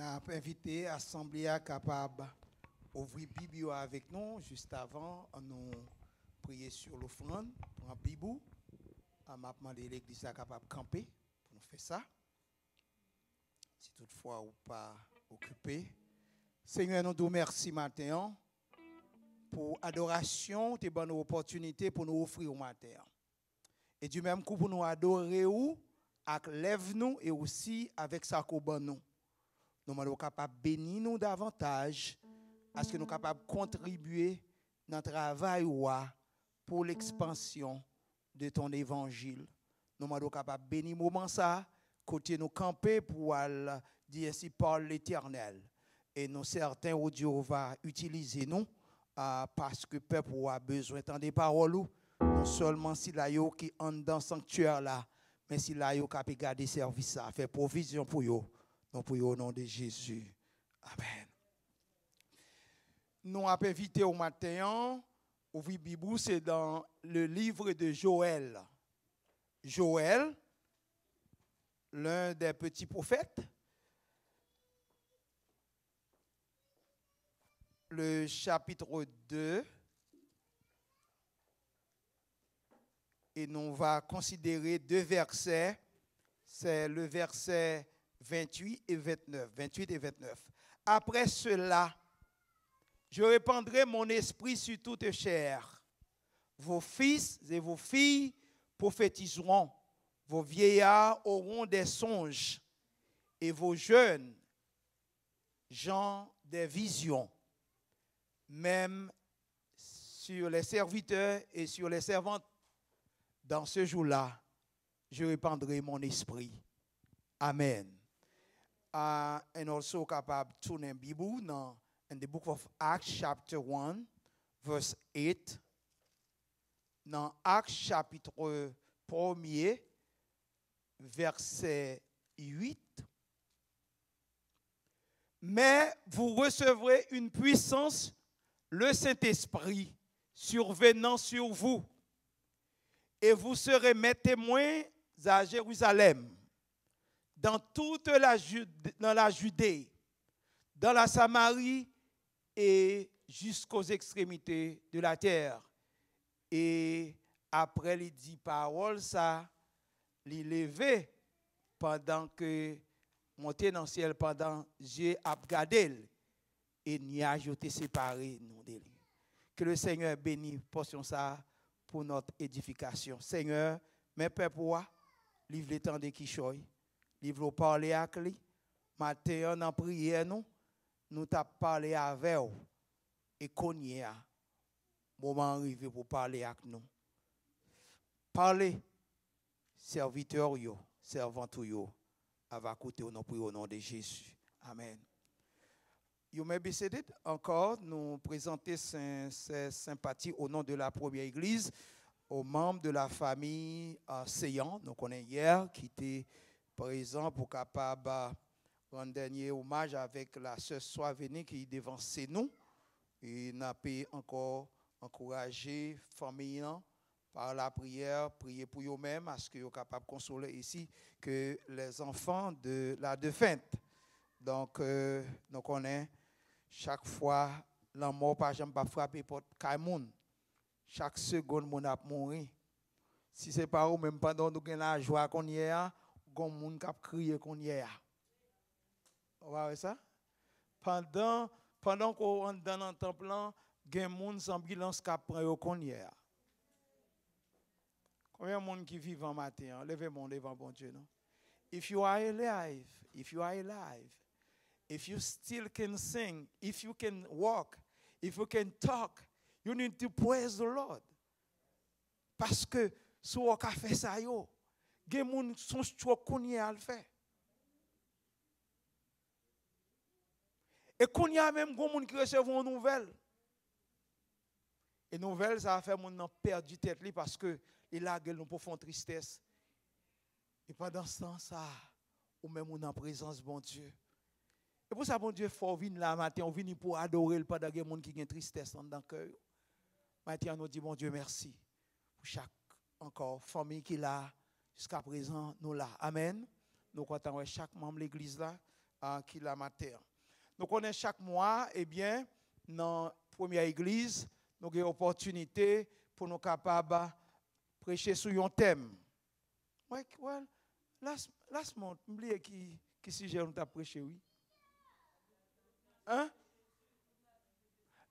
avons invité l'Assemblée capable d'ouvrir Bible avec nous. Juste avant, nous prier sur l'offrande, Bibou. Ah, l'église capable camper pour nous faire ça. Si toutefois ou pas occupé. Seigneur, nous te remercions matin hein, pour adoration, tes bonnes opportunités pour nous offrir au matin. Et du même coup pour nous adorer avec lève nous et aussi avec sa nous. Nous sommes capables de bénir nous davantage parce que nous sommes capables de contribuer dans le travail pour l'expansion de ton évangile. Nous sommes capables de bénir moment ça, côté nous camper pour dire ainsi par l'éternel. Et nous certains, où Dieu va utiliser nous ah, parce que le peuple a besoin de paroles non seulement si la qui est dans le sanctuaire là, mais si la yo qui a service ça, fait provision pour eux. Nous prions au nom de Jésus. Amen. Nous avons invité au matin, au Bibou, c'est dans le livre de Joël. Joël, l'un des petits prophètes, le chapitre 2, et nous allons considérer deux versets. C'est le verset 28 et 29. 28 et 29. Après cela, je répandrai mon esprit sur toute chair. Vos fils et vos filles prophétiseront. Vos vieillards auront des songes et vos jeunes gens des visions. Même sur les serviteurs et sur les servantes, dans ce jour-là, je répandrai mon esprit. Amen et aussi also capable de tourner in Bible now in the book of Acts chapter 1 verse 8 dans Acts chapitre 1 verset 8 Mais vous recevrez une puissance le Saint-Esprit survenant sur vous et vous serez mes témoins à Jérusalem dans toute la, Judée, dans la Samarie et jusqu'aux extrémités de la terre. Et après les dix paroles, ça, les lever pendant que monter dans le ciel pendant j'ai abgadé et n'y a séparé Que le Seigneur bénisse portion ça pour notre édification. Seigneur, mes pères livre les temps de Kishoy. Il veut parler avec lui. Matin, en prière, nous, nous t'a parlé avec vous. Et qu'on moment arrivé pour parler avec nous. Parlez, serviteur, servant, avec on au nom, au nom de Jésus. Amen. You may be Encore, nous présenter ces sympathie au nom de la première église aux membres de la famille euh, Seyant, nous Donc, on hier, qui était présent pour capable rendre dernier hommage avec la sœur Soiveni qui est devant nous et n'a pas encore encouragé familles par la prière, prier pour eux-mêmes, parce ce qu'ils sont capables de consoler ici que les enfants de la défunte. Donc, euh, nous donc chaque fois, la mort, par exemple, va frapper pour Kaimoun. Chaque seconde, mon a mourir. Si ce n'est pas vous, même pendant nous avons la joie qu'on y a, gon moun kap kriye kon yè a. Ou wè sa? Pendan, pendan ko an dan an tan plan, gen moun sambilans kap pran yo kon yè a. Combien de monde qui vit en matin, hein? levez-moi devant bon Dieu, non? If you are alive, if you are alive, if you still can sing, if you can walk, if you can talk, you need to praise the Lord. Parce que si on a fait ça, yo, gen moun son chou konye al fè. E konye a menm goun moun ki resevon nouvel. E nouvel sa a fè moun nan perdi tèt li paske li la gel nou pou fon tristès. E padan san sa, ou menm moun nan prezans bon Diyo. E pou sa bon Diyo fò vin la maten, ou vin pou adore l padan gen moun ki gen tristès nan dan kèy. Maten an nou di bon Diyo mersi pou chak ankor fòmè ki la Jusqu'à présent, nous là. Amen. Nous comptons chaque membre de l'Église là hein, qui l'a Donc, Nous connaissons chaque mois, eh bien, dans la première Église, nous avons opportunité pour nous capables de prêcher sur un thème. Oui, oui, Laisse-moi. month, qui, qui nous t'a prêché, oui. Hein?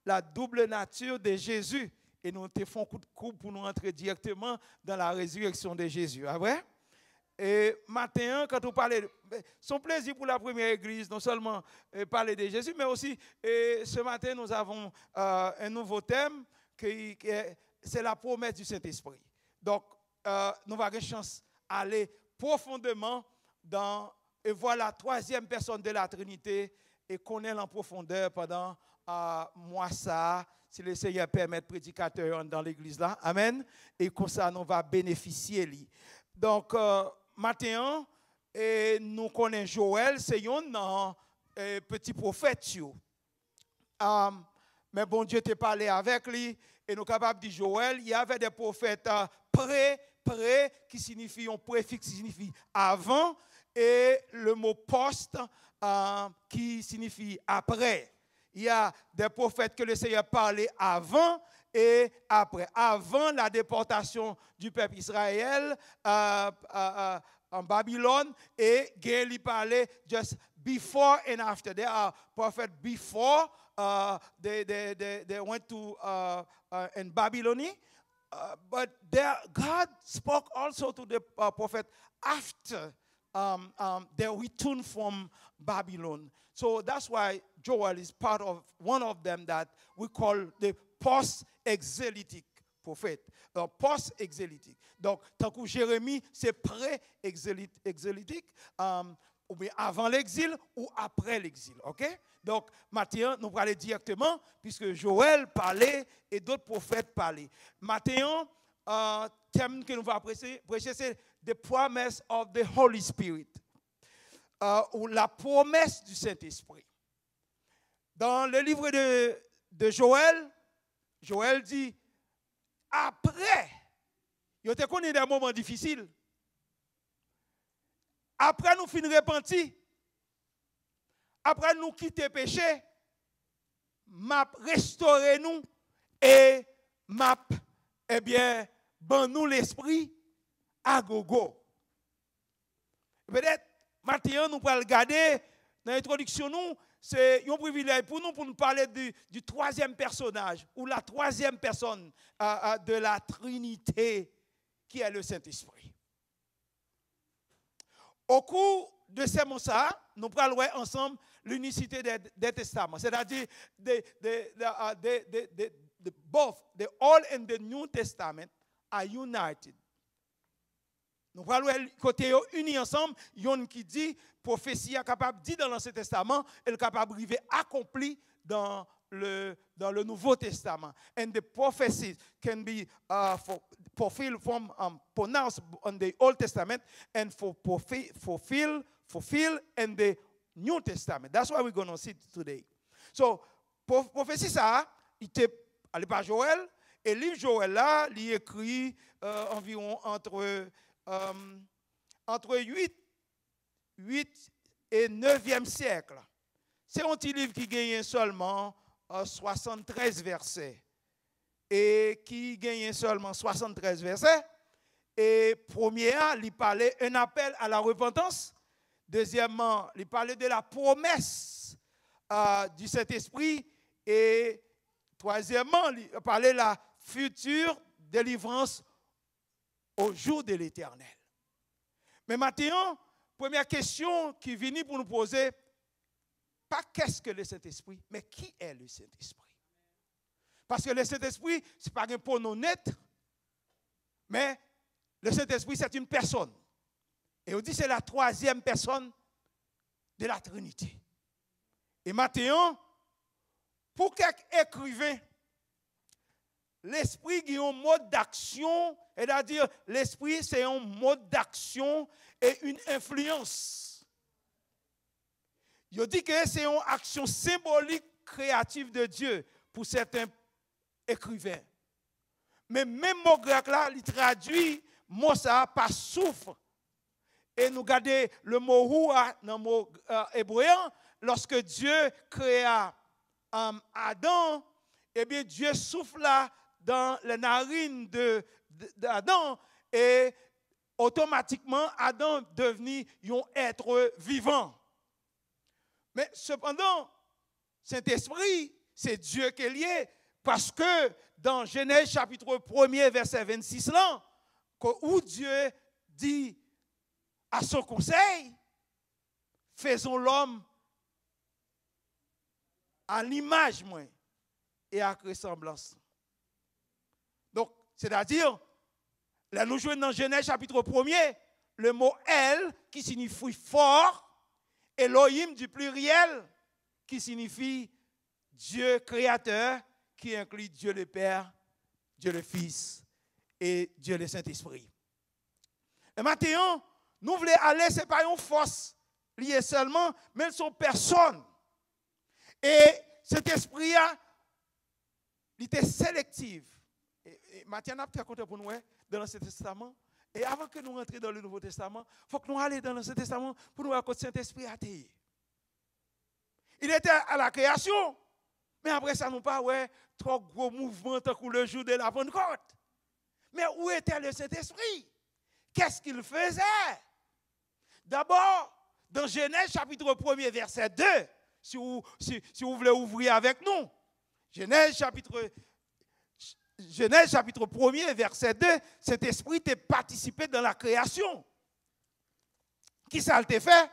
La double nature de Jésus et nous te font coup de coupe pour nous entrer directement dans la résurrection de Jésus. Ah ouais? Et matin, quand on parlait, son plaisir pour la première église, non seulement eh, parler de Jésus, mais aussi eh, ce matin, nous avons euh, un nouveau thème, qui, est c'est la promesse du Saint-Esprit. Donc, euh, nous avons une chance d'aller profondément dans, et voir la troisième personne de la Trinité et connaître en profondeur pendant moi ça, si le Seigneur permet, prédicateur dans l'église là. Amen. Et comme ça, nous va bénéficier. lui. Donc, euh, et nous connaissons Joël, c'est un euh, petit prophète. Um, mais bon Dieu t'a parlé avec lui. Et nous sommes capables de dire, Joël, il y avait des prophètes euh, pré, pré, qui signifie, un préfixe qui signifie avant, et le mot poste euh, qui signifie après. Il y a des prophètes que le Seigneur parlait avant et après. Avant la déportation du peuple Israël euh, euh, euh, en Babylone et lui parlait just before and after. There are prophets before uh, they, they, they, they, went to euh, uh, uh, in Babylon. but there, God spoke also to the uh, prophet after um, um, from Babylon. So that's why Joël is part of one of them that we call the post-exilitic prophet, post Donc, tant que Jérémie, c'est pré-exilitique, euh, ou avant l'exil ou après l'exil. OK? Donc, Matthieu nous parlait directement, puisque Joël parlait et d'autres prophètes parlaient. Matthéon, le euh, thème que nous va prêcher, c'est The Promise of the Holy Spirit, euh, ou la promesse du Saint-Esprit. Dans le livre de, Joël, Joël dit, après, il était connu des moments difficiles. Après, nous finir repentis. Après, nous quitter péché. map, restauré nous et map, eh bien, ban nous l'esprit à gogo. Peut-être, maintenant, nous pouvons regarder dans l'introduction, nous, c'est un privilège pour nous pour nous parler du, troisième personnage ou la troisième personne euh, euh, de la Trinité qui est le Saint-Esprit. Au cours de ces mots-là, nous parlons ensemble l'unicité des, testaments, c'est-à-dire de, de, de, both the Old and the New Testament are united donc allons côté unis ensemble, il y yon qui dit prophétie est capable de dire dans l'Ancien Testament, elle est capable d'arriver accomplie dans le, dans le Nouveau Testament. And the prophecies can be uh, for, fulfilled from um, pronounced on the Old Testament and for fulfill, fulfill in the New Testament. That's what we're going to see today. So, prophétie ça, il était allé par Joël, et livre Joël là, il écrit euh, environ entre euh, entre 8, 8 et 9e siècle. C'est un petit livre qui gagne seulement 73 euh, versets. Et qui gagne seulement 73 versets. Et première, il parlait un appel à la repentance. Deuxièmement, il parlait de la promesse euh, du Saint-Esprit. Et troisièmement, il parlait de la future délivrance au jour de l'éternel. Mais Mathéon, première question qui vient pour nous poser, pas qu'est-ce que le Saint-Esprit, mais qui est le Saint-Esprit? Parce que le Saint-Esprit, ce n'est pas un pronom honnête, mais le Saint-Esprit, c'est une personne. Et on dit c'est la troisième personne de la Trinité. Et Mathéon, pour quelques écrivains, l'esprit qui est un mode d'action, c'est-à-dire l'esprit c'est un mode d'action et une influence. Il dit que c'est une action symbolique créative de Dieu pour certains écrivains. Mais même mot grec là, il traduit mot par souffre. Et nous gardons le mot roua dans le mot euh, hébreu. Lorsque Dieu créa euh, Adam, eh bien Dieu souffla dans les narine d'Adam et automatiquement, Adam devenu un être vivant. Mais cependant, Saint-Esprit, c'est Dieu qui est lié, parce que dans Genèse chapitre 1 verset 26, là, où Dieu dit à son conseil, faisons l'homme à l'image, moi, et à ressemblance. C'est-à-dire, là nous jouons dans Genèse chapitre 1 le mot El qui signifie fort, et Elohim du pluriel qui signifie Dieu créateur, qui inclut Dieu le Père, Dieu le Fils et Dieu le Saint-Esprit. Et Matthéon, nous voulons aller, ce n'est pas une force liée seulement, mais elles sont personnes. Et cet esprit-là, il était sélectif Matthieu n'a pas raconté pour nous hein, dans l'Ancien Testament. Et avant que nous rentrions dans le Nouveau Testament, il faut que nous allions dans l'Ancien Testament pour nous raconter Saint-Esprit athée. Il était à la création, mais après ça, nous pas ouais, trop gros mouvements tant le jour de la Pentecôte. Mais où était le Saint-Esprit Qu'est-ce qu'il faisait D'abord, dans Genèse chapitre 1 verset 2, si vous, vous voulez ouvrir avec nous, Genèse chapitre 1, Genèse chapitre 1 verset 2, cet esprit t'est participé dans la création. Qui ça t'a fait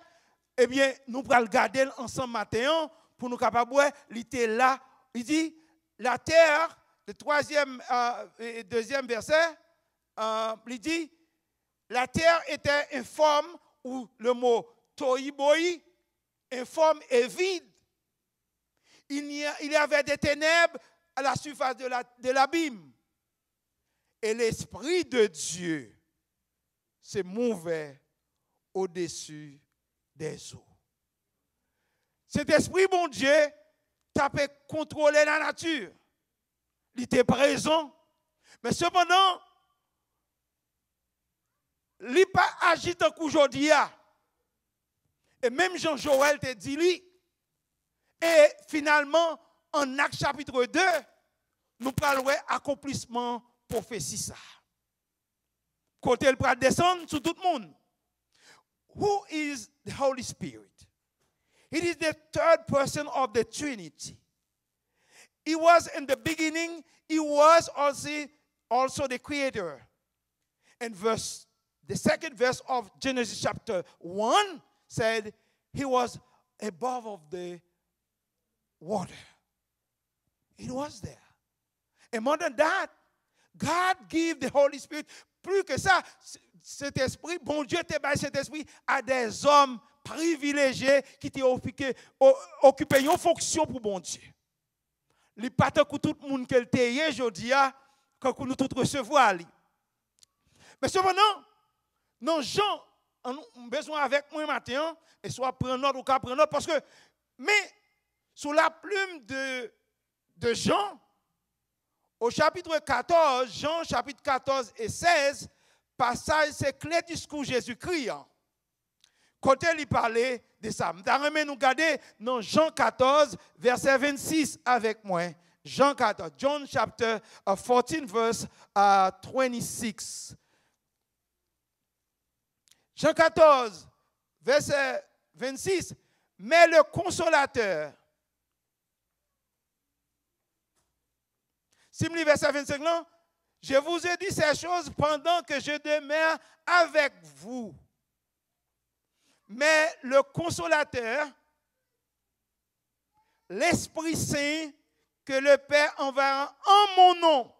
Eh bien, nous pourrons le garder ensemble matin pour nous capables il était là. Il dit, la terre, le troisième euh, et deuxième verset, euh, il dit, la terre était informe, ou le mot toiboi, informe et vide. Il y, il y avait des ténèbres à la surface de l'abîme. et l'Esprit de Dieu s'est mouvé au-dessus des eaux. Cet Esprit, bon Dieu, tapait contrôler la nature. Il était présent. Mais cependant, il n'a pas agi tant qu'aujourd'hui. Ah. Et même Jean-Joël te dit, lui, et finalement, en Acte chapitre 2, nous parlons accomplissement prophétie ça. Côté le descendre sur tout le monde. Who is the Holy Spirit? It is the third person of the Trinity. He was in the beginning, he was also, also the creator. And verse the second verse of Genesis chapter 1 said he was above of the water. It was there. And more than that, God gave the Holy Spirit. Plus que ça, cet esprit, bon Dieu t'es cet esprit à des hommes privilégiés qui t'ont occupé, une fonction pour bon Dieu. Les pas que tout le monde qu'elle là aujourd'hui, quand nous tous ali. Mais cependant, nos gens on besoin avec moi maintenant, et soit prendre autre ou pour un parce que, mais sous la plume de de Jean, au chapitre 14, Jean chapitre 14 et 16, passage c'est clé discours Jésus-Christ. quand hein. il parlait de ça. Nous nous regarder dans Jean 14 verset 26 avec moi. Jean 14, John chapter 14 euh, verse 26. Euh, Jean 14 verset 26. Mais le consolateur Si verset 25 Non, je vous ai dit ces choses pendant que je demeure avec vous. Mais le consolateur, l'Esprit Saint que le Père enverra en mon nom,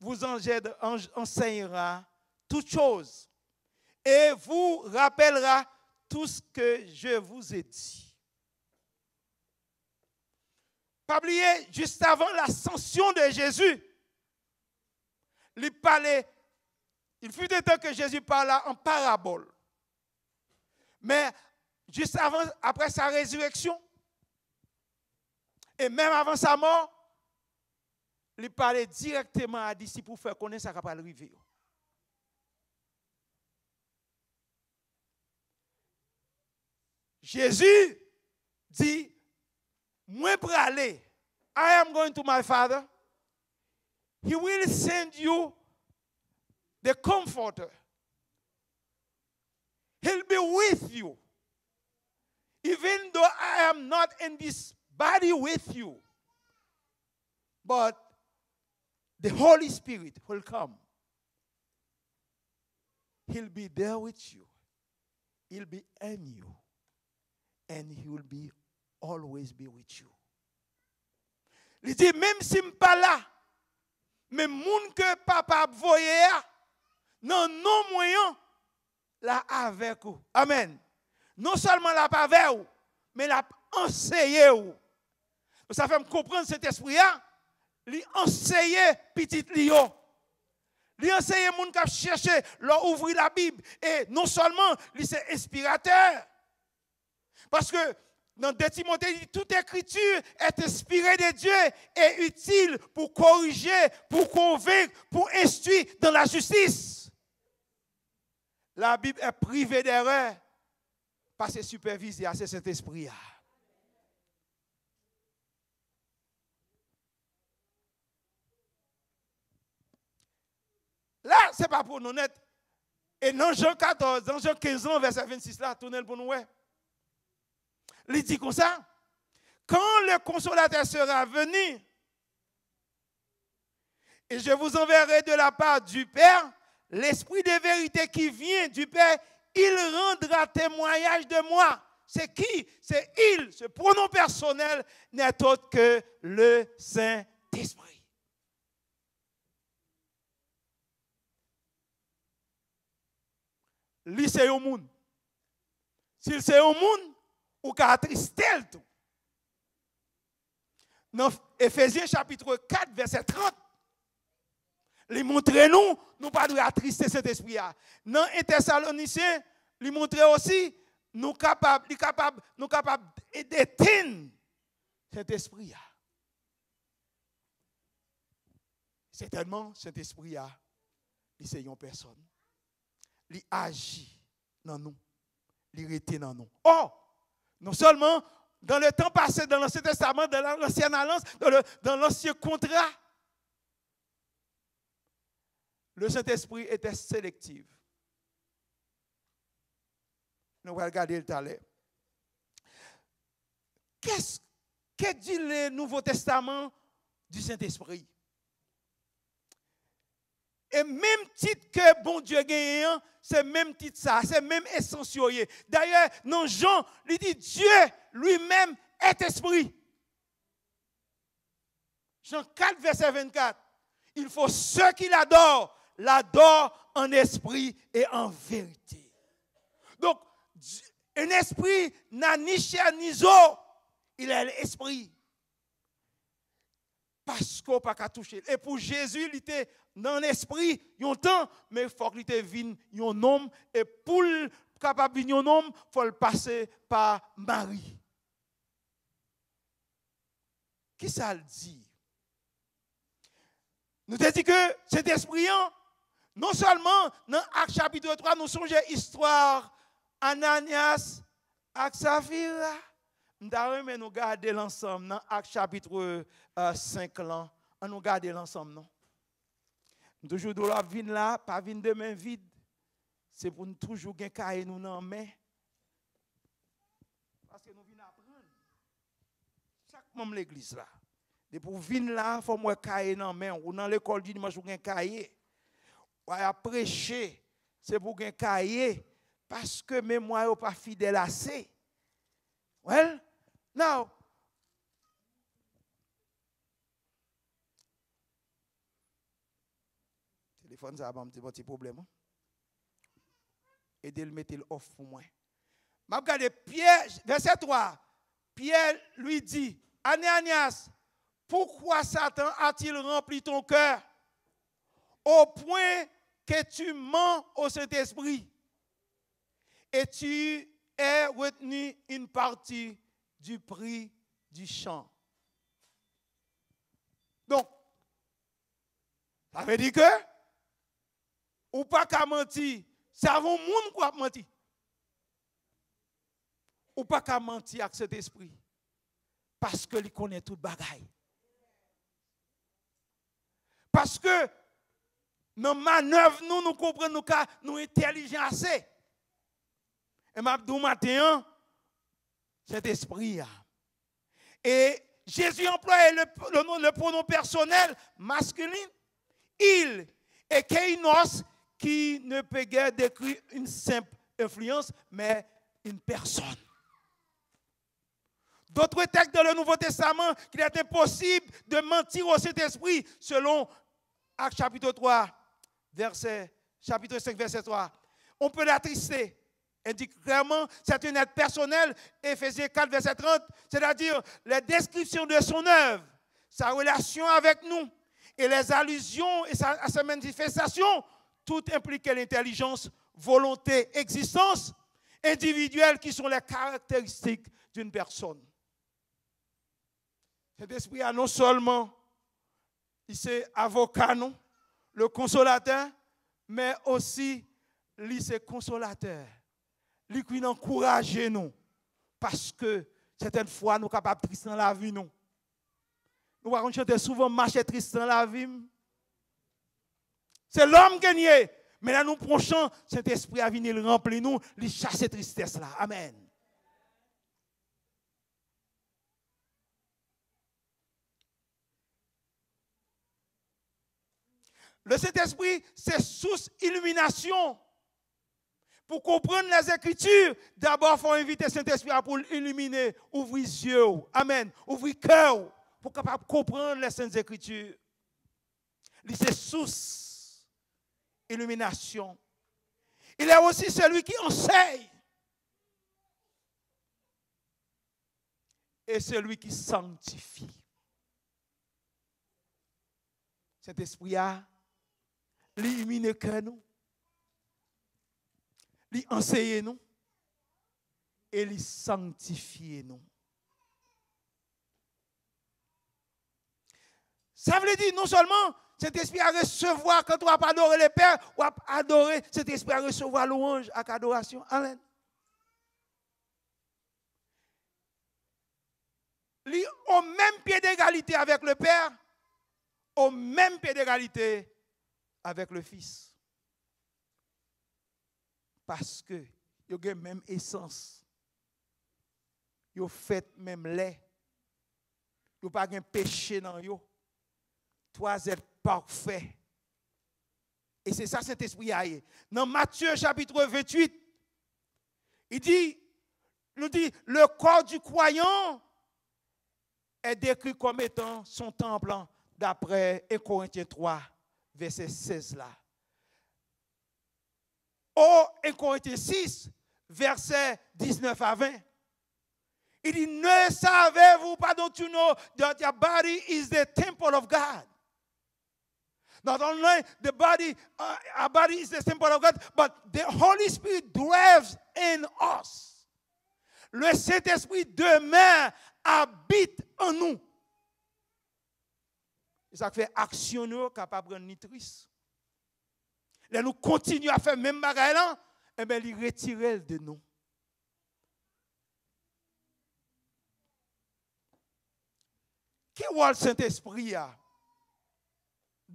vous enseignera toutes choses et vous rappellera tout ce que je vous ai dit. Pas juste avant l'ascension de Jésus, il parlait, il fut des temps que Jésus parla en parabole. Mais juste avant, après sa résurrection, et même avant sa mort, il parlait directement à disciples pour faire connaître sa qui arriver. Jésus dit Mwen prale, I am going to my father. He will send you the comforter. He'll be with you. Even though I am not in this body with you, but the Holy Spirit will come. He'll be there with you. He'll be in you. And he will be always be with you. Il dit, même si je ne suis pas là, mais mon que papa voyait, non, non moyen, là avec vous. Amen. Non seulement là pas avec vous, mais là enseigné vous. Ça fait me comprendre cet esprit-là. Il enseigné petit lion. Il les mon qui chercher leur ouvrir la Bible. Et non seulement, lui c'est inspirateur. Parce que dans 2 Timothée, toute écriture est inspirée de Dieu et utile pour corriger, pour convaincre, pour instruire dans la justice. La Bible est privée d'erreur parce qu'elle supervisée à ce Saint-Esprit. Là, ce n'est pas pour nous net. Et dans Jean 14, dans Jean 15, verset 26, là, tournez le pour ouais. Il dit comme ça, quand le consolateur sera venu, et je vous enverrai de la part du Père l'Esprit de vérité qui vient du Père, il rendra témoignage de moi. C'est qui C'est il. Ce pronom personnel n'est autre que le Saint-Esprit. Lui, c'est au monde. S'il c'est au monde, ou ka attriste tout. Dans chapitre 4, verset 30, il montre nous, nous pouvons pas pas cet esprit esprit-là. Thessaloniciens, il montre aussi nous nous capables capables, capable d'éteindre cet esprit-là. C'est Certainement, cet esprit là il se yon personne. Il agit dans nous. Il rétient dans nous. oh! Non seulement dans le temps passé, dans l'Ancien Testament, dans l'Ancienne Alliance, dans l'Ancien Contrat, le Saint-Esprit était sélectif. Nous allons regarder le talent. Qu'est-ce que dit le Nouveau Testament du Saint-Esprit? Et même titre que bon Dieu gagne, hein, c'est même titre ça, c'est même essentiel. D'ailleurs, non Jean, lui dit Dieu lui-même est esprit. Jean 4, verset 24. Il faut ceux qui l'adorent, l'adorent en esprit et en vérité. Donc, un esprit n'a ni chair ni zo, il est l'esprit. Parce qu'on n'a pas qu'à toucher. Et pour Jésus, il était dans l'esprit, il y a un temps, mais il faut qu'il a un homme. Et pour être capable de un homme, il faut le passer par Marie. Qui ça le dit Nous te dit que cet esprit, hein, non seulement dans Acte chapitre 3, nous songeons l'histoire Ananias et Saphira. Nous mais nous garder l'ensemble dans Acte chapitre 5, euh, nous garder l'ensemble, non toujours devons la venir là, pas venir de main vide. C'est pour nous toujours gagner cahier nous dans main. Parce que nous venons apprendre. Chaque membre de l'église là. De pour venir là, il faut moi cahier dans main. Ou dans l'école du dimanche, vous gagnez cahier. Ou à prêcher, c'est pour gagner cahier. Parce que ne suis pas fidèle assez. Well, now, Il ça nous un un petit problème. Et hein. de le mettre off pour moi. Je regarde Pierre, verset 3. Pierre lui dit Ananias, pourquoi Satan a-t-il rempli ton cœur au point que tu mens au Saint-Esprit et tu es retenu une partie du prix du champ Donc, ça veut dire que ou pas qu'à mentir, c'est avant monde quoi a menti. Ou pas qu'à mentir avec cet esprit. Parce que il connaît tout bagaille. Parce que nos manœuvre, nous, nous comprenons nous sommes intelligents assez. Et maintenant, cet esprit. Hein. Et Jésus emploie le, le, pronom personnel masculin. Il et keinos qui ne peut guère décrire une simple influence, mais une personne. D'autres textes dans le Nouveau Testament qu'il est impossible de mentir au Saint-Esprit, selon Acte chapitre 3, verset, chapitre 5, verset 3. On peut l'attrister. Indique clairement, c'est une aide personnelle, Ephésiens 4, verset 30, c'est-à-dire les descriptions de son œuvre, sa relation avec nous et les allusions à sa manifestation tout implique l'intelligence, volonté, existence individuelle qui sont les caractéristiques d'une personne. Cet esprit a non seulement, il c'est avocat, non, le consolateur, mais aussi, lui, c'est consolateur. Lui qui nous encourage, parce que certaines fois, nous sommes capables de triste dans la vie, nous. Nous voyons souvent marcher triste dans la vie. C'est l'homme gagné. Mais là, nous prochains, Saint esprit a venir remplir nous, il chasse cette tristesse-là. Amen. Le Saint-Esprit, c'est source illumination. Pour comprendre les Écritures, d'abord, il faut inviter Saint-Esprit pour illuminer. Ouvrir les yeux. Amen. Ouvrir le cœur pour comprendre les Saintes Écritures. C'est source illumination. Il est aussi celui qui enseigne. Et celui qui sanctifie. Cet esprit a l'illumine que nous. L'enseigne nous. Et lui sanctifie nous. Ça veut dire non seulement cet esprit à recevoir, quand on va adorer le Père, on adorer cet esprit à recevoir louange avec adoration. Amen. au même pied d'égalité avec le Père, au même pied d'égalité avec le Fils. Parce que a la même essence. y faites fait même lait. Tu a pas de péché dans eux. Toi, êtes parfait. Et c'est ça, cet esprit a. Dans Matthieu chapitre 28, il dit, nous dit, le corps du croyant est décrit comme étant son temple hein, d'après 1 Corinthiens 3, verset 16 là. Oh, 1 Corinthiens 6, verset 19 à 20. Il dit, ne savez-vous pas, don't tu know that your body is the temple of God? Not only the body, uh, our body is the temple of God, but the Holy Spirit dwells in us. Le Saint-Esprit demain, habite en nous. Et ça fait action nous capable de nitrice. Là, nous continuons à faire même bagaille et eh bien, il retire de nous. Qui voit le Saint-Esprit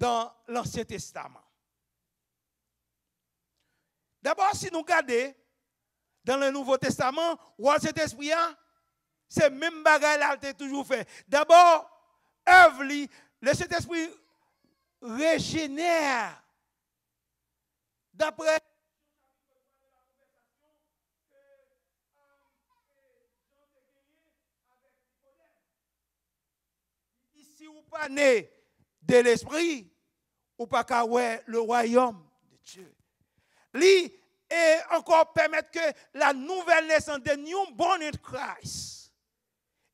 dans l'Ancien Testament. D'abord, si nous regardons dans le Nouveau Testament, où cet esprit hein, c'est même bagaille qu'il a toujours fait. D'abord, œuvre, le Saint-Esprit régénère. D'après si vous pas né de l'esprit, ou pas qu'à le royaume de Dieu. Lui, et encore permettre que la nouvelle naissance de New Born in Christ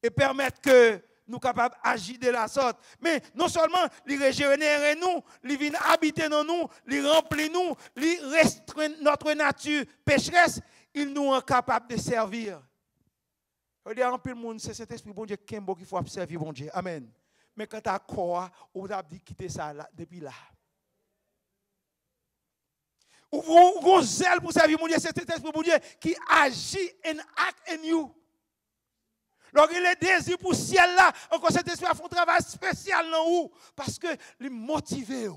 et permettre que nous capables d'agir de la sorte. Mais non seulement il régénérer nous, il vient habiter dans nous, il remplit nous, il restreint notre nature pécheresse, il nous est capable de servir. Regardez, en plus, le monde, c'est cet esprit bon Dieu qu'il faut servir, bon Dieu. Amen. Mais quand tu as quoi, on a dit quitter ça depuis là. Ou gon pour servir mon Dieu, c'est cet esprit, mon Dieu, qui agit en act en vous. Lorsqu'il est désir pour ciel là, encore cet esprit a fait un travail spécial dans vous, parce que est motivé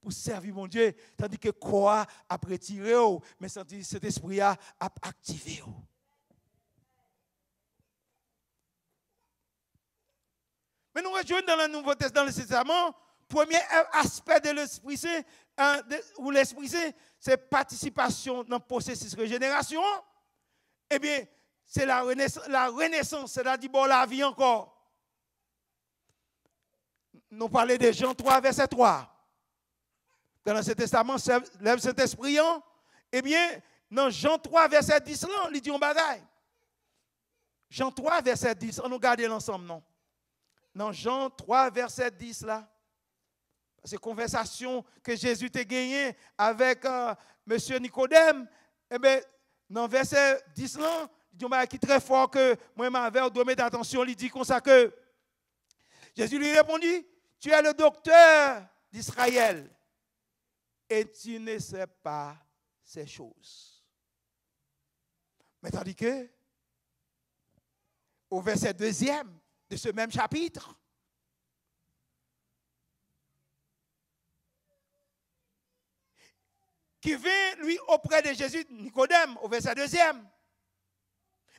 pour servir mon Dieu, tandis que quoi a retiré, mais cet esprit a activé. Mais nous rejoignons dans la Nouveau Testament, dans le Testament, premier aspect de l'Esprit c'est... Ou où l'Esprit c'est participation dans le processus de régénération. Eh bien, c'est la renaissance, la renaissance c'est-à-dire bon, la vie encore. Nous parlons de Jean 3, verset 3. Dans l'Ancien Testament, lève cet esprit, hein. eh bien, dans Jean 3, verset 10, on dit un bagaille. Jean 3, verset 10, on nous garde l'ensemble, non? Dans Jean 3, verset 10, là, ces conversations que Jésus t'a gagnées avec euh, Monsieur M. Nicodème, eh bien, dans verset 10 là, il dit qui très fort que moi m'avait dois mettre attention, il dit comme ça que Jésus lui répondit, tu es le docteur d'Israël et tu ne sais pas ces choses. Mais tandis que, au verset deuxième de ce même chapitre, qui vient, lui, auprès de Jésus, Nicodème, au verset 2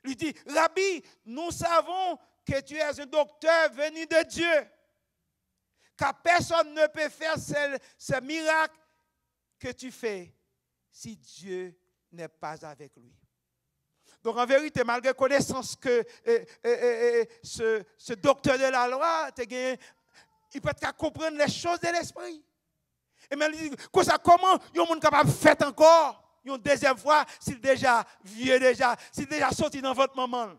lui dit, Rabbi, nous savons que tu es un docteur venu de Dieu, car personne ne peut faire ce, miracle que tu fais si Dieu n'est pas avec lui. Donc en vérité, malgré connaissance que euh, euh, euh, ce, docteur de la loi, il peut comprendre les choses de l'esprit. Et même, il dit, comment un monde capable de faire encore une deuxième fois s'il déjà vieux déjà, s'il déjà sorti dans votre maman.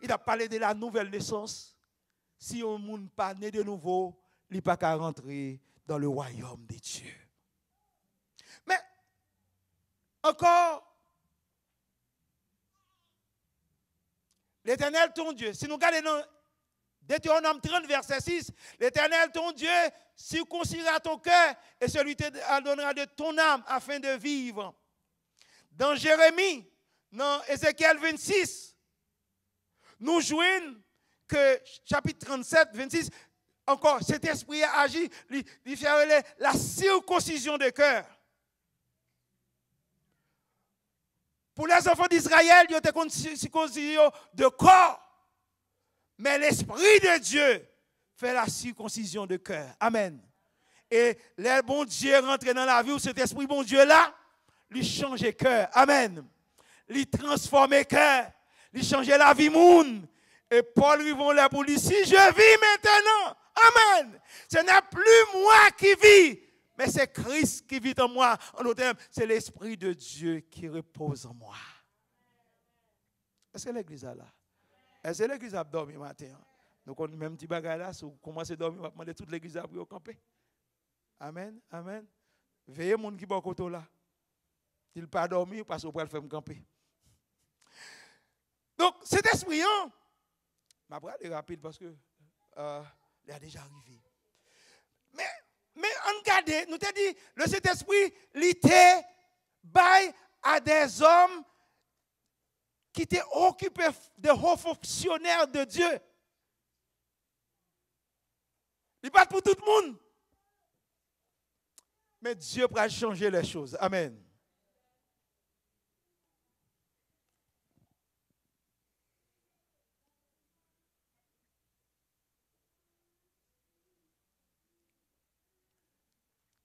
Il a parlé de la nouvelle naissance. Si un monde pas né de nouveau, il n'est pas qu'à rentrer dans le royaume des Dieu. Mais encore, l'éternel ton Dieu, si nous regardons Deutéronome 30, verset 6, l'Éternel, ton Dieu, circoncira ton cœur et celui te donnera de ton âme afin de vivre. Dans Jérémie, dans Ézéchiel 26, nous jouons que chapitre 37, 26, encore, cet esprit a agi, lui fait la circoncision de cœur. Pour les enfants d'Israël, il y a des de corps. Mais l'Esprit de Dieu fait la circoncision de cœur. Amen. Et les bon Dieu rentre dans la vie où cet Esprit bon Dieu là, lui change cœur. Amen. Lui transforme cœur. Lui changeait la vie monde. Et Paul lui là pour lui, si je vis maintenant, Amen. Ce n'est plus moi qui vis, mais c'est Christ qui vit en moi. En d'autres c'est l'Esprit de Dieu qui repose en moi. Est-ce que l'Église a là? Et eh, c'est l'église qui a dormi matin? Donc, hein. on même petit bagage là, si vous commencez à dormir, on va demander toute l'église à au camper. Amen, amen. Veillez les gens qui sont côté là. peut pas dormir, parce qu'on peut le faire camper. Donc, cet esprit, hein, ma ma est rapide parce que euh, il a déjà arrivé. Mais, mais regardez, nous t'ai dit, le cet esprit il bail à des hommes qui t'est occupé de hauts fonctionnaires de Dieu. Il pas pour tout le monde. Mais Dieu pourra changer les choses. Amen.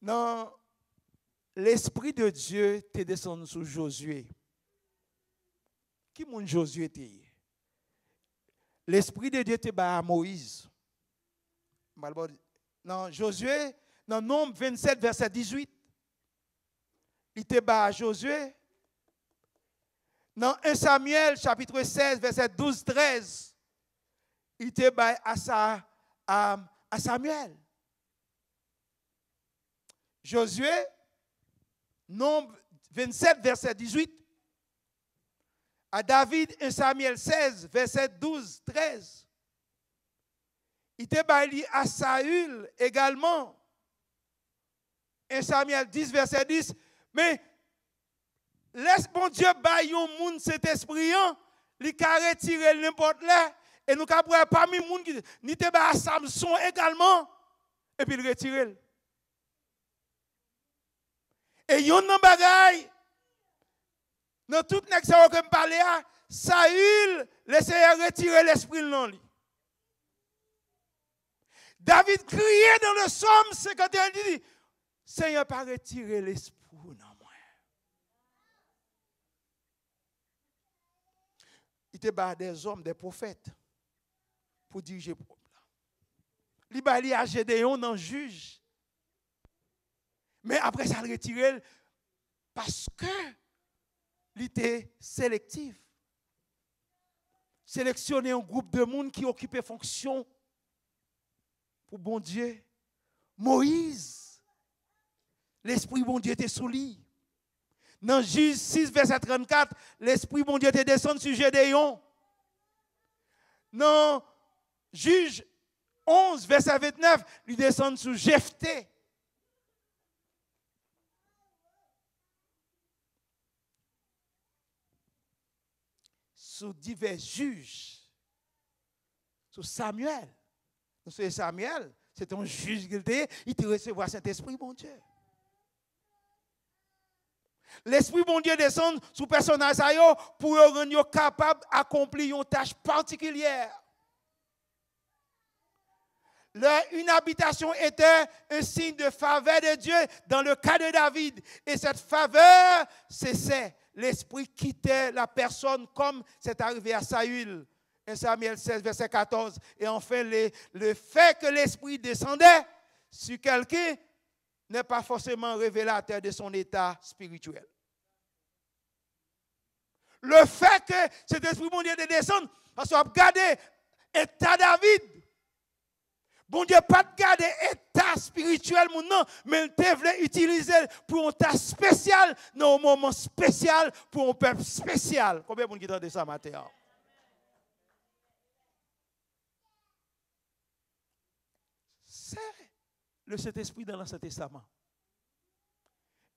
Non, l'Esprit de Dieu t'est descendu sous Josué. Qui mon Josué était L'Esprit de Dieu était à Moïse. Non, Josué, dans Nombre 27, verset 18, il était à Josué. Dans 1 Samuel, chapitre 16, verset 12, 13, il était à, à, à Samuel. Josué, Nombre 27, verset 18, à David 1 Samuel 16, verset 12, 13. Il te bailli à Saül également. 1 Samuel 10, verset 10. Mais laisse bon Dieu bailler au monde cet esprit, il hein. a retiré n'importe là. Et nous avons parmi les monde qui ni à Samson également. Et puis il retiré. Et il a dans tout le monde que je parle, ah, Saül le retirer l'esprit de lui. David criait dans le psaume 51, il dit, Seigneur, pas retirer l'esprit dans moi. Il te bat des hommes, des prophètes, pour diriger le problème. Il bat à Gédéon dans le juge. Mais après ça, a retiré parce que était sélectif, Sélectionner un groupe de monde qui occupait fonction pour bon Dieu. Moïse, l'Esprit bon Dieu était sous lui. Dans Juge 6, verset 34, l'Esprit bon Dieu était descendu sur Gédéon. Dans Juge 11, verset 29, il descend sur Jephthé. sous divers juges, sous Samuel. Samuel, c'est un juge qui il te recevra cet esprit mon Dieu. L'Esprit, mon Dieu, descend sous personnage pour rendre capable d'accomplir une tâche particulière. Leur une habitation était un signe de faveur de Dieu dans le cas de David. Et cette faveur cessait l'esprit quittait la personne comme c'est arrivé à Saül. 1 Samuel 16, verset 14. Et enfin, le, fait que l'esprit descendait sur quelqu'un n'est pas forcément révélateur de son état spirituel. Le fait que cet esprit mondial de descendre, parce qu'on a regardé l'état David, Bon Dieu, pas de garder état spirituel, mon non, mais il voulait utiliser pour un tas spécial, dans un moment spécial, pour un peuple spécial. Combien de monde qui de ça, C'est le Saint-Esprit dans l'Ancien Testament.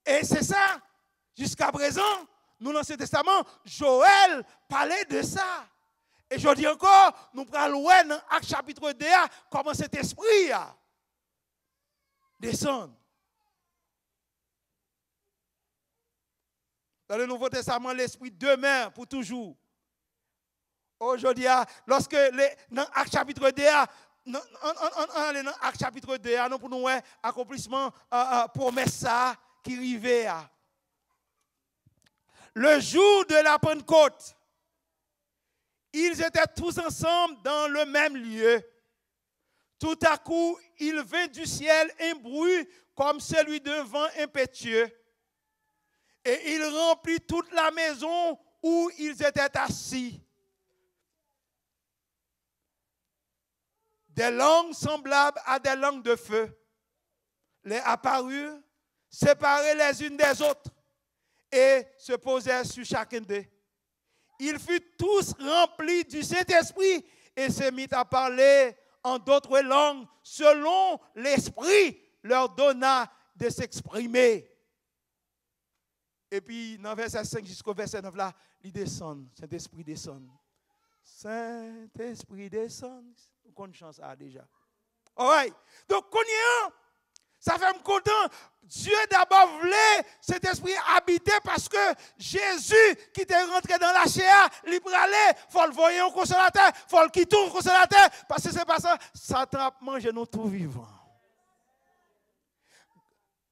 Et c'est ça, jusqu'à présent, nous, dans l'Ancien Testament, Joël parlait de ça. Et je dis encore, nous prenons dans Acte chapitre 2, comment cet esprit descend. Dans le Nouveau Testament, l'esprit demeure pour toujours. Aujourd'hui, oh, lorsque les, dans Acte chapitre 2, dans Acte chapitre 2, nous pour nous accomplissement euh, euh, promesse qui arrivait. Le jour de la Pentecôte, ils étaient tous ensemble dans le même lieu. Tout à coup, il vint du ciel un bruit comme celui d'un vent impétueux. Et il remplit toute la maison où ils étaient assis. Des langues semblables à des langues de feu les apparurent, séparées les unes des autres, et se posèrent sur chacun d'eux ils furent tous remplis du Saint-Esprit et se mit à parler en d'autres langues selon l'Esprit leur donna de s'exprimer. Et puis, dans verset 5 jusqu'au verset 9, là, il descend, Saint-Esprit descend. Saint-Esprit descend. Quelle chance chance déjà. All Donc, connaissons ça fait me content. Dieu d'abord voulait cet esprit habiter parce que Jésus qui était rentré dans la chair, libre aller, faut le voyer au consolateur, faut le quitter au consolateur, parce que c'est pas ça, Satan mange et nous tous vivants.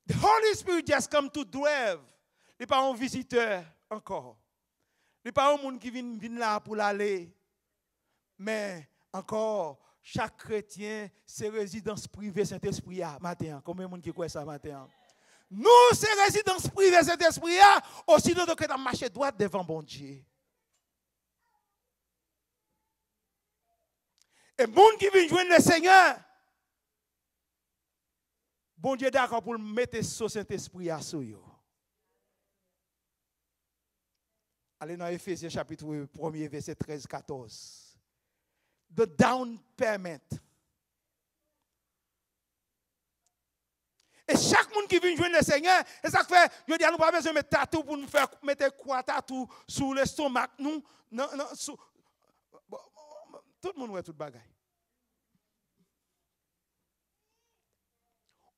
The Holy Spirit just come to dwell. Il a pas un visiteur encore. Il a pas un monde qui vient, là pour aller. Mais encore, chaque chrétien, c'est résidence privée Saint-Esprit matin. Combien de monde qui croit ça matin? Nous, c'est résidence privée Saint-Esprit aussi nous devons marcher droit devant bon Dieu. Et monde qui vient joindre le Seigneur, bon Dieu d'accord pour mettre ce Saint-Esprit à vous. Allez dans Ephésiens chapitre 1, verset 13-14 the down payment. Et chaque monde qui vient joindre le Seigneur, c'est ça qui fait, je dis, pas besoin de mettre tatou pour nous faire mettre quoi tatou sur le nous. Non, non, Tout le monde voit tout le bagaille.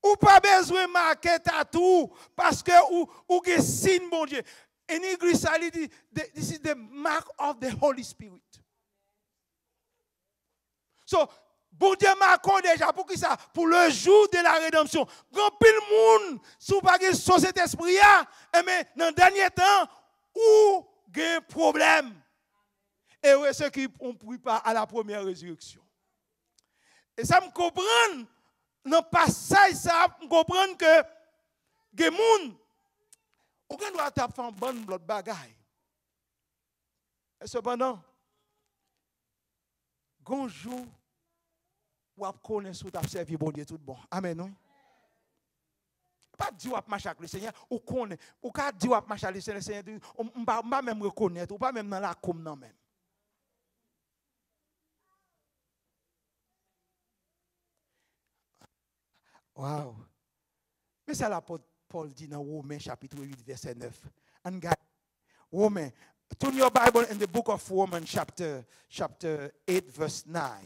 Ou pas besoin de marquer tatou parce que ou, ou signe, bon Dieu. Et dit, this is the mark of the Holy Spirit. So, bon Dieu m'a déjà pour qui ça Pour le jour de la rédemption. Grand pile monde, si vous cet esprit eh, mais dans le dernier temps, où un problème Et où ceux qui ne pris pas à la première résurrection Et ça me comprend, dans le passage, ça me comprend que les gens, aucun doit faire un bon blot bagaille. Et cependant, bonjour servi bon Dieu tout bon. Amen. Non? le Seigneur, ou ou Seigneur, reconnaître, ou même la même. Wow. Mais ça Paul dit dans Romains chapitre 8 verset 9. And God, Romains, turn your Bible in the book of Romans chapter chapter 8 verse 9.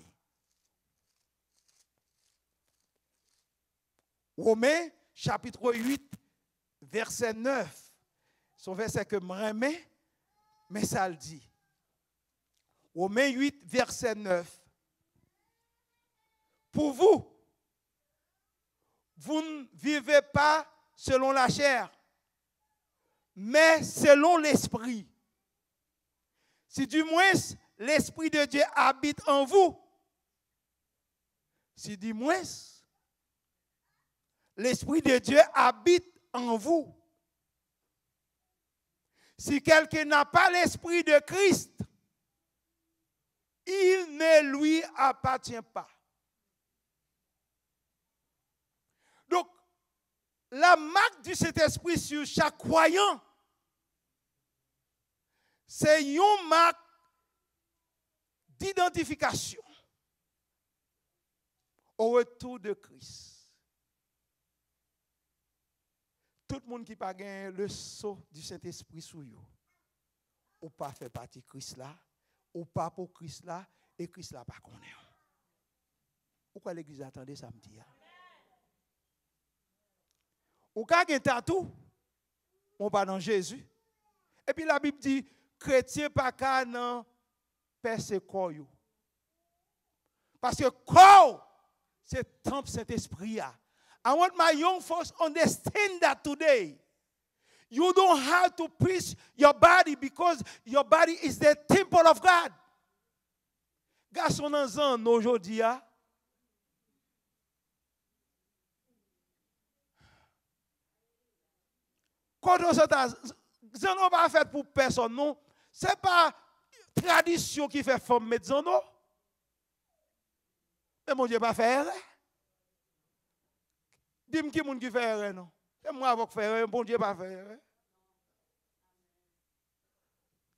Romains chapitre 8, verset 9. Son verset que m'aimais, mais ça le dit. Romains 8, verset 9. Pour vous, vous ne vivez pas selon la chair, mais selon l'esprit. Si du moins l'esprit de Dieu habite en vous, si du moins L'Esprit de Dieu habite en vous. Si quelqu'un n'a pas l'Esprit de Christ, il ne lui appartient pas. Donc, la marque du cet esprit sur chaque croyant, c'est une marque d'identification au retour de Christ. tout le monde qui pas gagné le saut du Saint-Esprit sous vous, ou pas fait partie de Christ là, ou pas pour Christ là, et Christ là pas connaît. Pourquoi l'église attendait samedi? Hein? Ou quand un tatou, on va dans Jésus. Et puis la Bible dit, chrétien pas qu'à non, Parce que corps, c'est temple cet esprit hein? I want my young folks understand that today. You don't have to preach your body because your body is the temple of God. Garçon dans un aujourd'hui, quand on s'entend, on pas fait pour personne, non. C'est pas tradition qui fait forme, mais non. Mais mon Dieu, pas faire. dites moi qui moun qui fait rien non. C'est moi avec faire rien bon Dieu pas faire rien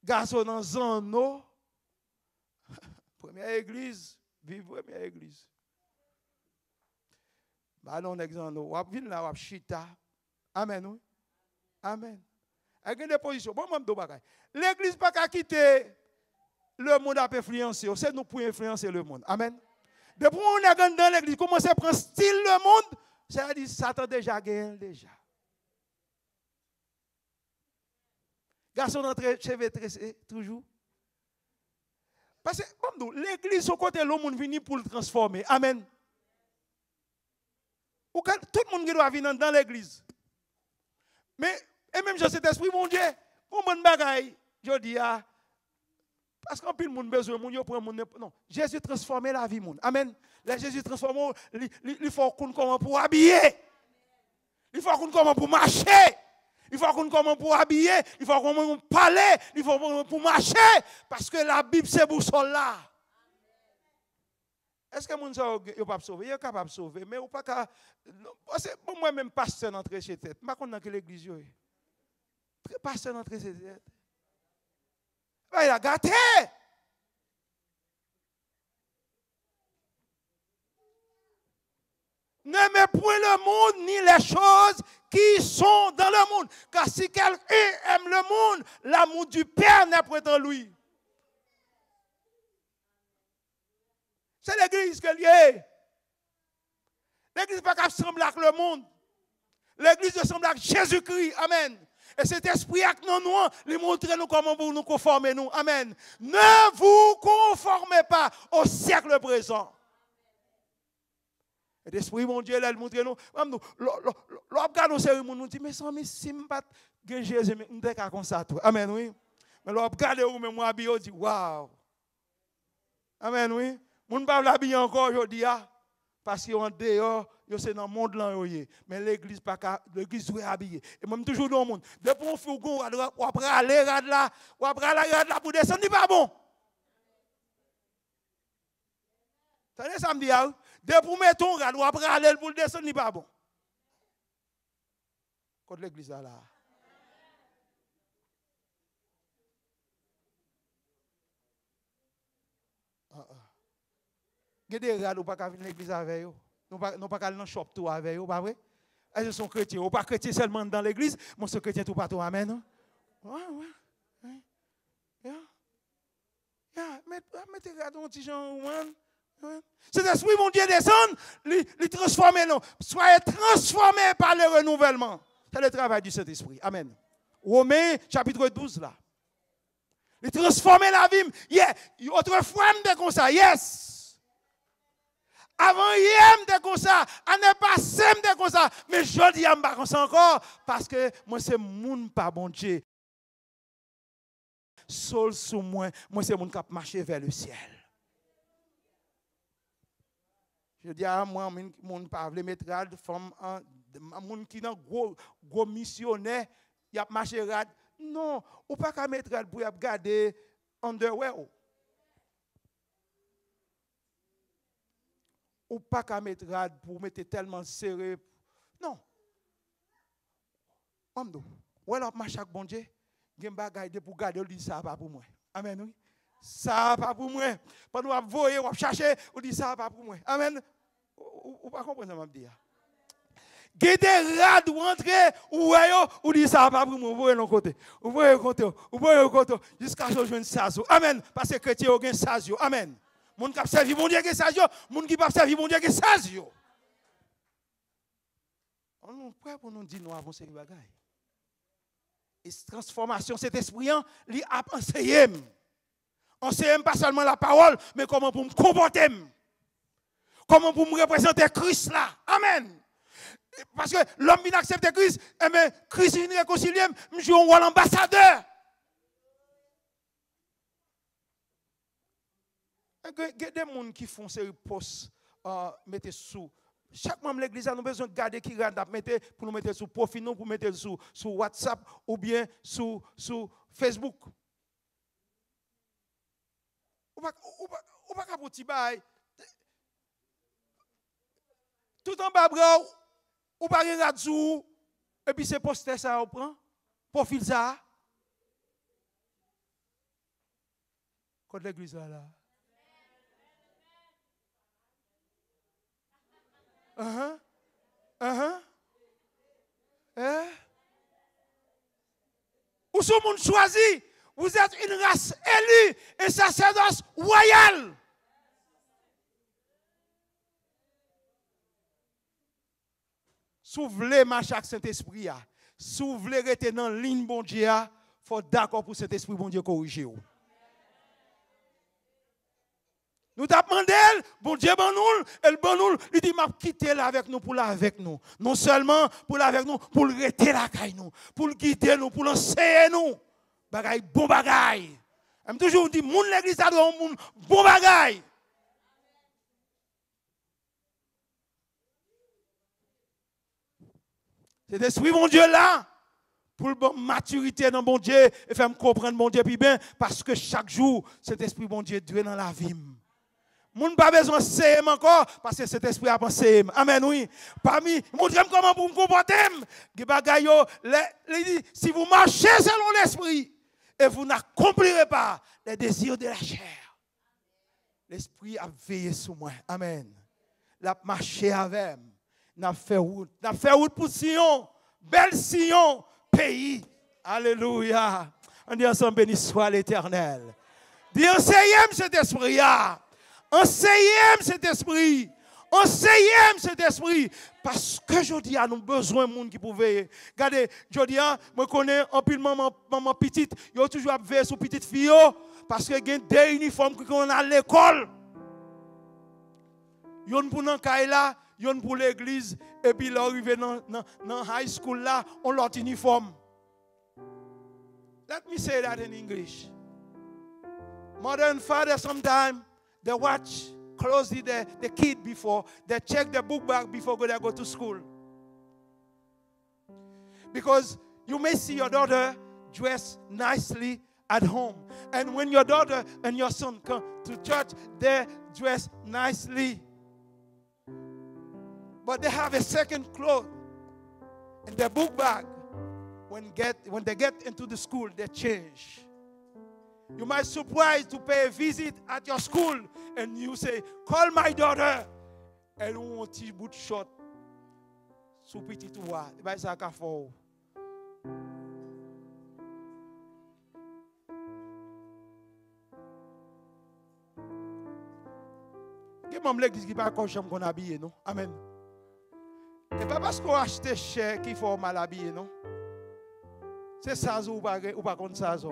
Garçon dans zone Première église, vive première église. Bah non exemple, on vient là, on chita. Amen oui. Amen. Avec des position. bon même deux bagaille L'église pas qu'à quitter le monde a influencer, c'est nous pour influencer le monde. Amen. Depuis qu'on est dans l'église, commencez à prendre style le monde ça dit Satan déjà gagné déjà. Garçon d'entrée, cheveux tressés, eh, toujours. Parce que, comme nous, l'église, au côté, l'homme venu pour le transformer. Amen. tout le monde doit venir dans l'église. Mais, et même cet esprit mon Dieu, comment bagaille, je dis, ah, parce qu'en plus, le monde besoin, de prend monde. Non, Jésus transforme la vie, monde. Amen. Là, Jésus transforme, oh, il faut qu'on comment pour habiller. Il faut qu'on comment pour marcher. Il faut qu'on comment pour habiller. Il faut qu'on parler. Il faut qu'on pour marcher. Parce que la Bible, c'est boussole là. Est-ce que les gens ne pas sauver Ils sont capables de sauver. Mais ou pas qu'à. que moi-même, pasteur d'entrer chez tête. Je ne sais pas dans quelle église. Pasteur d'entrer chez tête il a gâté. N'aimez point le monde ni les choses qui sont dans le monde. Car si quelqu'un aime le monde, l'amour du Père n'est pas dans lui. C'est l'église que lui est. L'église n'est pas qu'à sembler avec le monde. L'église ressemble à Jésus-Christ. Amen. Et cet esprit avec nous, nous, lui montre nous comment vous nous conformer nous. Amen. Ne vous conformez pas au siècle présent. Et l'esprit, mon Dieu, là, il montre nous. Même nous, l'obgade au sérieux, nous dit, mais sans mes pas que Jésus, nous n'est comme ça, Amen, oui. Mais nous, où, mais moi, nous dit, waouh. Amen, oui. Mon ne pas l'habiller encore aujourd'hui, hein. Parce qu'en dehors, c'est dans le monde là. Mais l'église, pas l'église doit habiller. Et même toujours dans le monde. Depuis un fourgon, on va aller là, on après aller là pour descendre, n'est pas bon. Tenez ça me dit, hein? depuis on met ton rad, on après aller pour descendre, n'est pas bon. Quand l'église là. Il y a des rats, pas venir à l'église avec eux. Nous ne pas aller dans le shop tout avec eux, pas vrai? Elles sont chrétiens. Ou pas chrétiens seulement dans l'église, moi sont chrétien tout partout. Amen. Ouais, ouais. Ouais. Yeah. Mettez rats un petit Cet esprit, mon Dieu, descend, les transformer, non. Soyez transformés par le renouvellement. C'est le travail du Saint-Esprit. Amen. Romains chapitre 12, là. Il transformer la vie. Yeah. Autrefois, me comme ça. Yes. Avant hier, j'étais comme ça. Année passée, j'étais comme ça. Mais aujourd'hui, je dis pas comme ça encore. Parce que moi, c'est moun pas bon Dieu. Sol sous moi, moi, c'est moun qui marcher vers le ciel. Je dis, à ah, moi, moun pas voulu mettre hein, de femme, moun qui n'a gros, gros missionnaire, il a marché rad. Non, ou pas qu'à mettre pour regarder underwear. ou pas qu'à mettre rad pour mettre tellement serré. Non. Mamdou, ou alors ma chaque bon Dieu, je bagay de pour garder dit, ça pas pour moi. Amen oui. Ça pas pour moi. Pendant vous voyer ou chercher, vous dit ça pas pour moi. Amen. Ou pas comprendre m'a dit. Gen des rad ou entrer ou ayo, ou dit ça pas pour moi, vous voyez l'autre côté. Vous voyez côté, vous voyez côté jusqu'à ce vienne sazo. Amen, parce que chrétien ou gen sazo. Amen. Moun qui a servi bon Dieu qui sage yo, moun qui pas servi bon Dieu sage On nous prêt pour nous dire nous avons ces choses. Et transformation cet esprit il hein, li a enseigné. Enseigné pas seulement la parole, mais comment pour me comporter. Comment pour me représenter Christ là. Amen. Parce que l'homme qui accepte Christ, eh ben, Christ est réconcilié, je suis un ambassadeur. Il y a des gens qui font ces postes, euh, sous. Chaque membre de l'église, a besoin de garder qui mettre pour nous mettre sous profil, pour mettre sous, sous WhatsApp ou bien sous, Facebook. Ou pas, ou pas, ou pas petit Tout en bas, ou pas rien radio. Et puis c'est poster ça, on prend. Profil ça. Quand l'église là, là. Uh-huh. Uh-huh. Eh? monde choisi, vous êtes une race élue et sacerdoce royale. Souvelez ma chaque Saint-Esprit. Ah. Souvelez retenant ligne bon Dieu. Ah. Faut d'accord pour Saint-Esprit bon Dieu corriger. Nous demandons, bon Dieu, bon nous, elle bon nous, il dit, m'a quitter là avec nous pour là avec nous. Non seulement pour là avec nous, pour rester là avec nous, pour guider nous, pour l'enseigner nous. Bagay bon bagaille. me toujours, dit, mon l'église, ça doit un bon bagaille. C'est l'esprit, mon Dieu, là, pour le bon maturité dans mon Dieu, et faire me comprendre, mon Dieu, puis bien, parce que chaque jour, cet esprit, bon Dieu, Dieu dans la vie. Moun pas besoin de encore parce que cet esprit a pensé. Amen oui. Parmi moi comment pour me si vous marchez selon l'esprit et vous n'accomplirez pas les désirs de la chair. L'esprit a veillé sur moi. Amen. L'a marché avec n'a fait route, n'a fait route pour Sion, belle Sion, pays. Alléluia. On Dieu ensemble béni soit l'Éternel. Dis enseignez cet esprit là. Enseignez-moi cet esprit. Enseignez-moi cet esprit. Parce que je a besoin de monde qui veiller. Regardez, je dis, hein, moi connais un pile maman, maman petite, ils a toujours veillé sur petite fille, parce qu'elle a des uniformes qu'on a à l'école. Yon pour nan là, yon pour l'église, et puis elle est dans, dans, high school là, on l'autre uniforme. Let me say that in English. Mother and father sometimes They watch closely the, the kid before. They check the book bag before they go to school. Because you may see your daughter dressed nicely at home. And when your daughter and your son come to church, they dress nicely. But they have a second cloth in their book bag. When, get, when they get into the school, they change. You might surprise to pay a visit at your school and you say, call my daughter. El eh non? non? ou ti bout shot. Sou piti tou wa. E bay sa ka for ou. E mam leg dis ki pa akon shem kon a biye nou. Amen. E pa bas ko ashte shè ki for mal a biye nou. Se sa zo ou pa kon sa zo.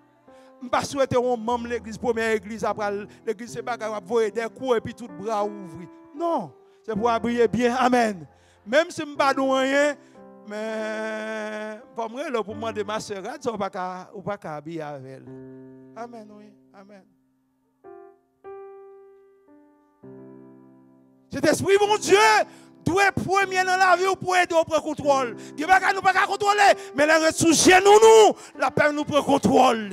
Je ne souhaite pas membre l'église, première église, après l'église, c'est pas qu'on va voir des coups et puis tout bras ouvri. Non, c'est pour abrier bien. Amen. Même si je ne pas rien, mais pour moi, pour moi, de ma soeur, Je ne pas habiller avec elle. Amen, oui. Amen. Cet esprit, mon Dieu, doit premier dans la vie pour être au contrôle. Il ne pas nous pas contrôler, mais la ressource chez nous, nous, la paix nous prend contrôle.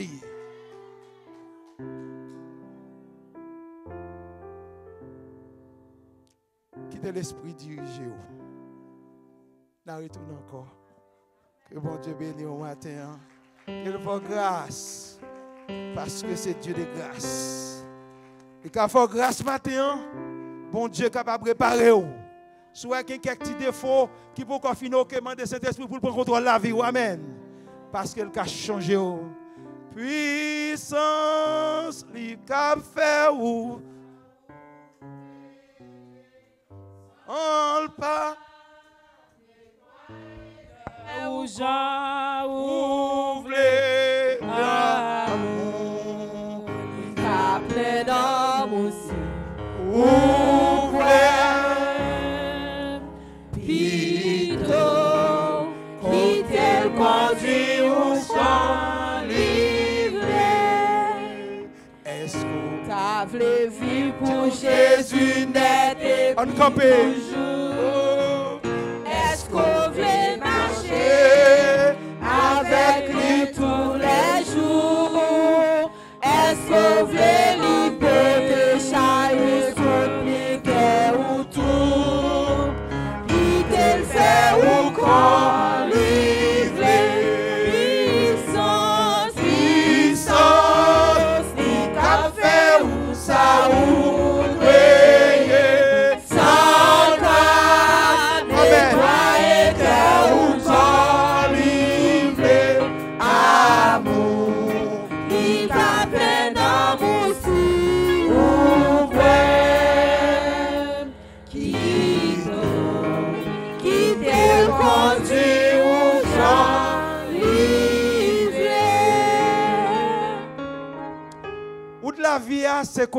de l'esprit dirigé. Nous retournons encore. Que bon Dieu bénisse au matin. Hein. Qu'il faut grâce. Parce que c'est Dieu de grâce. Et qu'il faut grâce matin, hein. bon Dieu capable de préparer. Soit qu'il y a quelques défauts qui peuvent finir au de Saint-Esprit pour prendre contrôle la vie. Amen. Parce qu'il a changé. Oh. Puissance, il a fait ou. On le é o. Ou on copy.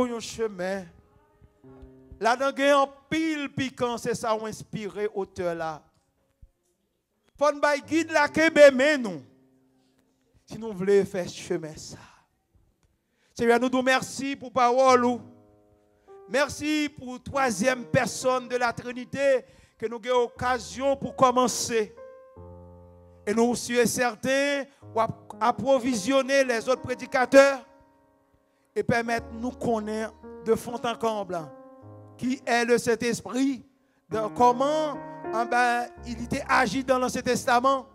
un chemin. Là, dans est pile piquant, c'est ça qui inspiré auteur là. Fon nous guide là, nous. Si nous voulons faire ce chemin, ça. Seigneur, nous nous merci pour la parole. Merci pour la troisième personne de la Trinité que nous avons occasion pour commencer. Et nous aussi e certains pour approvisionner les autres prédicateurs et permettre nous connaître de fond en comble hein, qui est le Saint-Esprit, comment il était agi dans l'Ancien Testament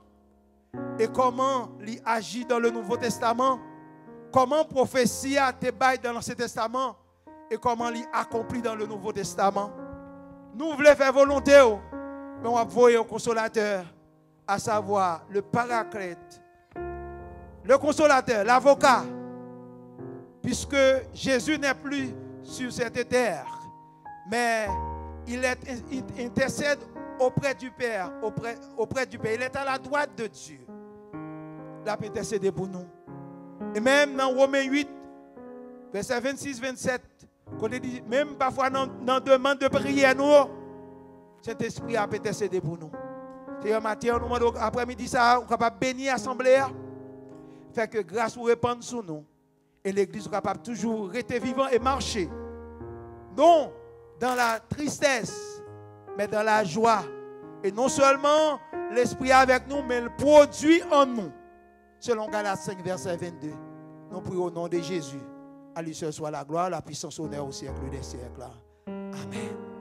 et comment il agit dans le Nouveau Testament, comment prophétie a été dans l'Ancien Testament et comment il accompli dans le Nouveau Testament. Nous voulons faire volonté, oh, mais on va voir un consolateur, à savoir le paraclète, le consolateur, l'avocat puisque Jésus n'est plus sur cette terre, mais il, est, intercède auprès du Père, auprès, du Père. Il est à la droite de Dieu. il a intercédé pour nous. Et même dans Romains 8, verset 26-27, même parfois dans, dans demande de à nous, cet esprit a intercédé pour nous. Seigneur Mathieu, nous demandons après-midi ça, on pas bénir l'assemblée. Fait que grâce vous répande sur nous et l'Église capable toujours rester vivant et marcher. Non dans la tristesse, mais dans la joie. Et non seulement l'Esprit est avec nous, mais le produit en nous. Selon Galates 5, verset 22. Nous prions au nom de Jésus. À lui soit la gloire, la puissance, l'honneur au siècle des siècles. Amen.